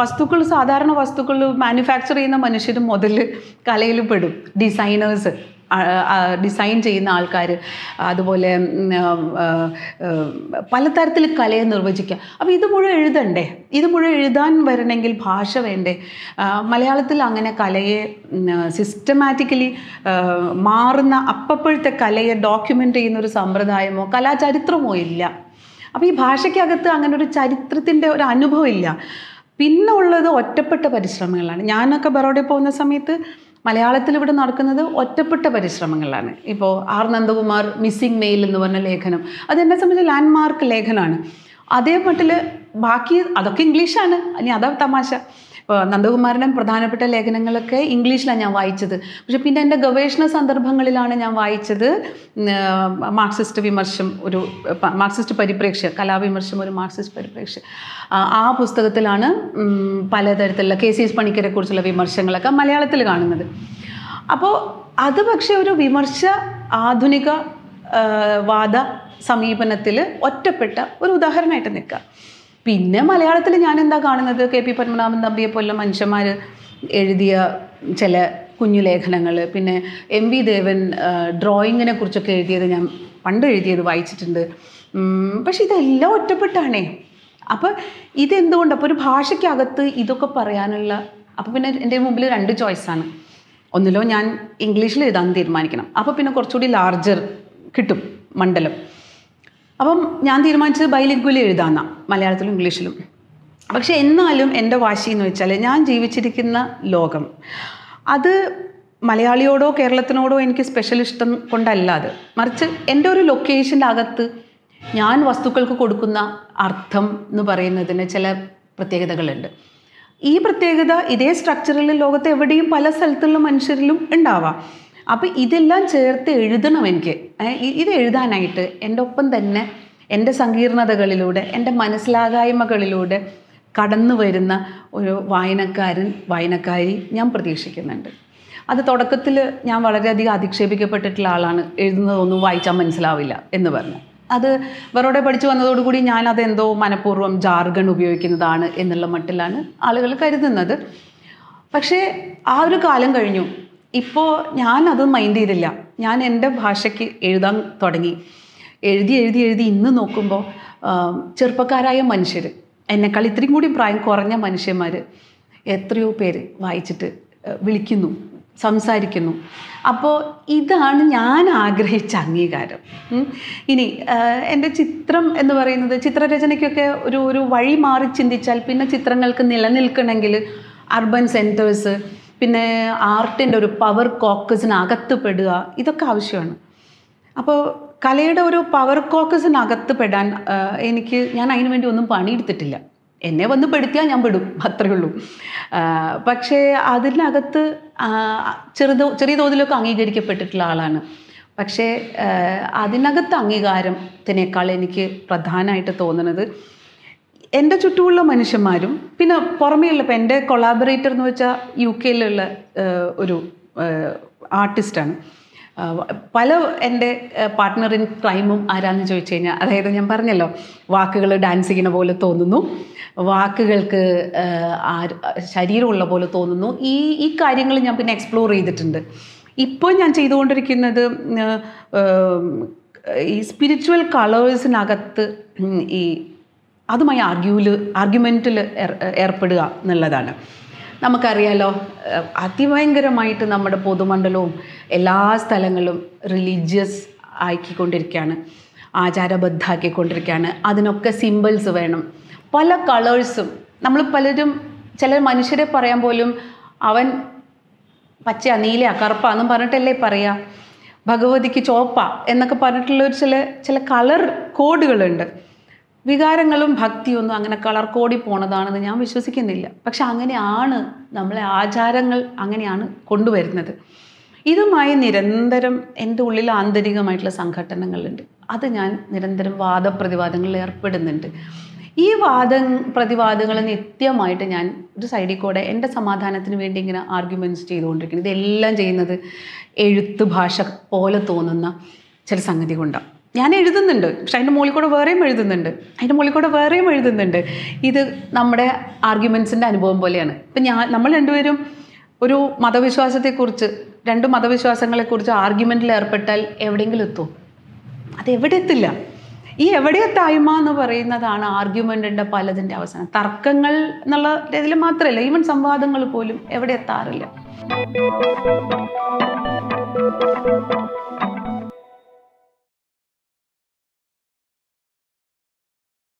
വസ്തുക്കൾ സാധാരണ വസ്തുക്കൾ മാനുഫാക്ചർ ചെയ്യുന്ന മനുഷ്യർ മുതൽ കലയിൽ പെടും ഡിസൈനേഴ്സ് ഡിസൈൻ ചെയ്യുന്ന ആൾക്കാർ അതുപോലെ പലതരത്തിൽ കലയെ നിർവചിക്കാം അപ്പോൾ ഇത് മുഴുവൻ എഴുതണ്ടേ ഇത് മുഴുവൻ എഴുതാൻ വരണമെങ്കിൽ ഭാഷ വേണ്ടേ മലയാളത്തിൽ അങ്ങനെ കലയെ സിസ്റ്റമാറ്റിക്കലി മാറുന്ന അപ്പപ്പോഴത്തെ കലയെ ഡോക്യുമെൻ്റ് ചെയ്യുന്ന ഒരു സമ്പ്രദായമോ കലാചരിത്രമോ ഇല്ല അപ്പോൾ ഈ ഭാഷയ്ക്കകത്ത് അങ്ങനെ ഒരു ചരിത്രത്തിൻ്റെ ഒരു അനുഭവം ഇല്ല പിന്നെ ഉള്ളത് ഒറ്റപ്പെട്ട പരിശ്രമങ്ങളാണ് ഞാനൊക്കെ ബറോഡയിൽ പോകുന്ന സമയത്ത് മലയാളത്തിൽ ഇവിടെ നടക്കുന്നത് ഒറ്റപ്പെട്ട പരിശ്രമങ്ങളാണ് ഇപ്പോൾ ആർ നന്ദകുമാർ മിസ്സിംഗ് മെയിൽ എന്ന് പറഞ്ഞ ലേഖനം അതെന്നെ സംബന്ധിച്ച് ലാൻഡ്മാർക്ക് ലേഖനമാണ് അതേ മട്ടിൽ ബാക്കി അതൊക്കെ ഇംഗ്ലീഷാണ് ഇനി അതാ തമാശ ഇപ്പോൾ നന്ദകുമാരൻ്റെ പ്രധാനപ്പെട്ട ലേഖനങ്ങളൊക്കെ ഇംഗ്ലീഷിലാണ് ഞാൻ വായിച്ചത് പക്ഷെ പിന്നെ എൻ്റെ ഗവേഷണ സന്ദർഭങ്ങളിലാണ് ഞാൻ വായിച്ചത് മാർക്സിസ്റ്റ് വിമർശം ഒരു മാർക്സിസ്റ്റ് പരിപ്രേക്ഷ്യ കലാവിമർശം ഒരു മാർക്സിസ്റ്റ് പരിപ്രേക്ഷ്യ ആ പുസ്തകത്തിലാണ് പലതരത്തിലുള്ള കെ സി എസ് പണിക്കരെക്കുറിച്ചുള്ള വിമർശങ്ങളൊക്കെ മലയാളത്തിൽ കാണുന്നത് അപ്പോൾ അത് പക്ഷേ ഒരു വിമർശ ആധുനിക വാദ സമീപനത്തിൽ ഒറ്റപ്പെട്ട ഒരു ഉദാഹരണമായിട്ട് നിൽക്കുക പിന്നെ മലയാളത്തിൽ ഞാൻ എന്താ കാണുന്നത് കെ പി പത്മനാഭൻ തമ്പിയെ പോലെ മനുഷ്യന്മാർ എഴുതിയ ചില കുഞ്ഞു ലേഖനങ്ങൾ പിന്നെ എം വി ദേവൻ ഡ്രോയിങ്ങിനെ കുറിച്ചൊക്കെ എഴുതിയത് ഞാൻ പണ്ട് എഴുതിയത് വായിച്ചിട്ടുണ്ട് പക്ഷെ ഇതെല്ലാം ഒറ്റപ്പെട്ടാണേ അപ്പോൾ ഇതെന്തുകൊണ്ട് അപ്പോൾ ഒരു ഭാഷയ്ക്കകത്ത് ഇതൊക്കെ പറയാനുള്ള അപ്പോൾ പിന്നെ എൻ്റെ മുമ്പിൽ രണ്ട് ചോയ്സാണ് ഒന്നിലോ ഞാൻ ഇംഗ്ലീഷിൽ എഴുതാൻ തീരുമാനിക്കണം അപ്പോൾ പിന്നെ കുറച്ചുകൂടി ലാർജർ കിട്ടും മണ്ഡലം അപ്പം ഞാൻ തീരുമാനിച്ചത് ബൈലിംഗ്വലി എഴുതാന്ന മലയാളത്തിലും ഇംഗ്ലീഷിലും പക്ഷെ എന്നാലും എൻ്റെ വാശി എന്ന് വെച്ചാൽ ഞാൻ ജീവിച്ചിരിക്കുന്ന ലോകം അത് മലയാളിയോടോ കേരളത്തിനോടോ എനിക്ക് സ്പെഷ്യൽ ഇഷ്ടം കൊണ്ടല്ല അത് മറിച്ച് എൻ്റെ ഒരു ലൊക്കേഷൻ്റെ അകത്ത് ഞാൻ വസ്തുക്കൾക്ക് കൊടുക്കുന്ന അർത്ഥം എന്ന് പറയുന്നതിന് ചില പ്രത്യേകതകളുണ്ട് ഈ പ്രത്യേകത ഇതേ സ്ട്രക്ചറിൽ ലോകത്ത് എവിടെയും പല സ്ഥലത്തുള്ള മനുഷ്യരിലും ഉണ്ടാവാം അപ്പോൾ ഇതെല്ലാം ചേർത്ത് എഴുതണം എനിക്ക് ഇത് എഴുതാനായിട്ട് എൻ്റെ ഒപ്പം തന്നെ എൻ്റെ സങ്കീർണതകളിലൂടെ എൻ്റെ മനസ്സിലാകായ്മകളിലൂടെ കടന്നു വരുന്ന ഒരു വായനക്കാരൻ വായനക്കാരി ഞാൻ പ്രതീക്ഷിക്കുന്നുണ്ട് അത് തുടക്കത്തിൽ ഞാൻ വളരെയധികം അധിക്ഷേപിക്കപ്പെട്ടിട്ടുള്ള ആളാണ് എഴുതുന്നതൊന്നും വായിച്ചാൽ മനസ്സിലാവില്ല എന്ന് പറഞ്ഞു അത് വേറോടെ പഠിച്ചു വന്നതോടുകൂടി ഞാനതെന്തോ എന്തോ മനഃപൂർവ്വം ജാർഗൺ ഉപയോഗിക്കുന്നതാണ് എന്നുള്ള മട്ടിലാണ് ആളുകൾ കരുതുന്നത് പക്ഷേ ആ ഒരു കാലം കഴിഞ്ഞു ഇപ്പോൾ ഞാനത് മൈൻഡ് ചെയ്തില്ല ഞാൻ എൻ്റെ ഭാഷയ്ക്ക് എഴുതാൻ തുടങ്ങി എഴുതി എഴുതി എഴുതി ഇന്ന് നോക്കുമ്പോൾ ചെറുപ്പക്കാരായ മനുഷ്യർ എന്നെക്കാൾ ഇത്രയും കൂടി പ്രായം കുറഞ്ഞ മനുഷ്യന്മാർ എത്രയോ പേര് വായിച്ചിട്ട് വിളിക്കുന്നു സംസാരിക്കുന്നു അപ്പോൾ ഇതാണ് ഞാൻ ആഗ്രഹിച്ച അംഗീകാരം ഇനി എൻ്റെ ചിത്രം എന്ന് പറയുന്നത് ചിത്രരചനയ്ക്കൊക്കെ ഒരു ഒരു വഴി മാറി ചിന്തിച്ചാൽ പിന്നെ ചിത്രങ്ങൾക്ക് നിലനിൽക്കണമെങ്കിൽ അർബൻ സെൻറ്റേഴ്സ് പിന്നെ ആർട്ടിൻ്റെ ഒരു പവർ കോക്കസിനകത്ത് പെടുക ഇതൊക്കെ ആവശ്യമാണ് അപ്പോൾ കലയുടെ ഒരു പവർ കോക്കസിനകത്ത് പെടാൻ എനിക്ക് ഞാൻ അതിനു വേണ്ടി ഒന്നും പണിയെടുത്തിട്ടില്ല എന്നെ വന്ന് പെടുത്തിയാൽ ഞാൻ പെടും അത്രയേ ഉള്ളൂ പക്ഷേ അതിനകത്ത് ചെറുതോ ചെറിയ തോതിലൊക്കെ അംഗീകരിക്കപ്പെട്ടിട്ടുള്ള ആളാണ് പക്ഷേ അതിനകത്ത് അംഗീകാരത്തിനേക്കാൾ എനിക്ക് പ്രധാനമായിട്ട് തോന്നുന്നത് എൻ്റെ ചുറ്റുമുള്ള മനുഷ്യന്മാരും പിന്നെ പുറമേയുള്ള ഇപ്പം എൻ്റെ കൊളാബറേറ്റർ എന്ന് വെച്ചാൽ യു കെയിലുള്ള ഒരു ആർട്ടിസ്റ്റാണ് പല എൻ്റെ പാർട്ട്ണർ ഇൻ ക്രൈമും ആരാന്ന് ചോദിച്ചു കഴിഞ്ഞാൽ അതായത് ഞാൻ പറഞ്ഞല്ലോ വാക്കുകൾ ഡാൻസ് ചെയ്യുന്ന പോലെ തോന്നുന്നു വാക്കുകൾക്ക് ശരീരമുള്ള പോലെ തോന്നുന്നു ഈ ഈ കാര്യങ്ങൾ ഞാൻ പിന്നെ എക്സ്പ്ലോർ ചെയ്തിട്ടുണ്ട് ഇപ്പോൾ ഞാൻ ചെയ്തുകൊണ്ടിരിക്കുന്നത് ഈ സ്പിരിച്വൽ കളേഴ്സിനകത്ത് ഈ അതുമായി ആർഗ്യൂല് ആർഗ്യുമെൻറ്റിൽ ഏർപ്പെടുക എന്നുള്ളതാണ് നമുക്കറിയാലോ അതിഭയങ്കരമായിട്ട് നമ്മുടെ പൊതുമണ്ഡലവും എല്ലാ സ്ഥലങ്ങളും റിലീജിയസ് ആക്കിക്കൊണ്ടിരിക്കുകയാണ് ആചാരബദ്ധാക്കിക്കൊണ്ടിരിക്കുകയാണ് അതിനൊക്കെ സിമ്പിൾസ് വേണം പല കളേഴ്സും നമ്മൾ പലരും ചില മനുഷ്യരെ പറയാൻ പോലും അവൻ പച്ച നീല കറുപ്പാന്നും പറഞ്ഞിട്ടല്ലേ പറയുക ഭഗവതിക്ക് ചോപ്പ എന്നൊക്കെ പറഞ്ഞിട്ടുള്ള ഒരു ചില ചില കളർ കോഡുകളുണ്ട് വികാരങ്ങളും ഭക്തിയൊന്നും അങ്ങനെ കളർ കോടി പോണതാണെന്ന് ഞാൻ വിശ്വസിക്കുന്നില്ല പക്ഷെ അങ്ങനെയാണ് നമ്മളെ ആചാരങ്ങൾ അങ്ങനെയാണ് കൊണ്ടുവരുന്നത് ഇതുമായി നിരന്തരം എൻ്റെ ഉള്ളിൽ ആന്തരികമായിട്ടുള്ള സംഘടനകളുണ്ട് അത് ഞാൻ നിരന്തരം വാദപ്രതിവാദങ്ങളിൽ ഏർപ്പെടുന്നുണ്ട് ഈ വാദ പ്രതിവാദങ്ങൾ നിത്യമായിട്ട് ഞാൻ ഒരു സൈഡിൽ കൂടെ എൻ്റെ സമാധാനത്തിന് വേണ്ടി ഇങ്ങനെ ആർഗ്യുമെൻറ്റ്സ് ചെയ്തുകൊണ്ടിരിക്കുന്നു ഇതെല്ലാം ചെയ്യുന്നത് എഴുത്ത് ഭാഷ പോലെ തോന്നുന്ന ചില സംഗതി കൊണ്ടാണ് ഞാൻ എഴുതുന്നുണ്ട് പക്ഷെ അതിൻ്റെ മുകളിൽ കൂടെ വേറെയും എഴുതുന്നുണ്ട് അതിൻ്റെ മുകളിൽ കൂടെ വേറെയും എഴുതുന്നുണ്ട് ഇത് നമ്മുടെ ആർഗ്യുമെൻസിൻ്റെ അനുഭവം പോലെയാണ് ഇപ്പം ഞാൻ നമ്മൾ രണ്ടുപേരും ഒരു മതവിശ്വാസത്തെക്കുറിച്ച് രണ്ട് മതവിശ്വാസങ്ങളെക്കുറിച്ച് ആർഗ്യുമെൻറ്റിൽ ഏർപ്പെട്ടാൽ എവിടെയെങ്കിലും എത്തും അത് എത്തില്ല ഈ എവിടെ എത്തായ്മ എന്ന് പറയുന്നതാണ് ആർഗ്യുമെൻറ്റിൻ്റെ പലതിൻ്റെ അവസാനം തർക്കങ്ങൾ എന്നുള്ള രീതിയിൽ മാത്രമല്ല ഈവൻ സംവാദങ്ങൾ പോലും എവിടെ എത്താറില്ല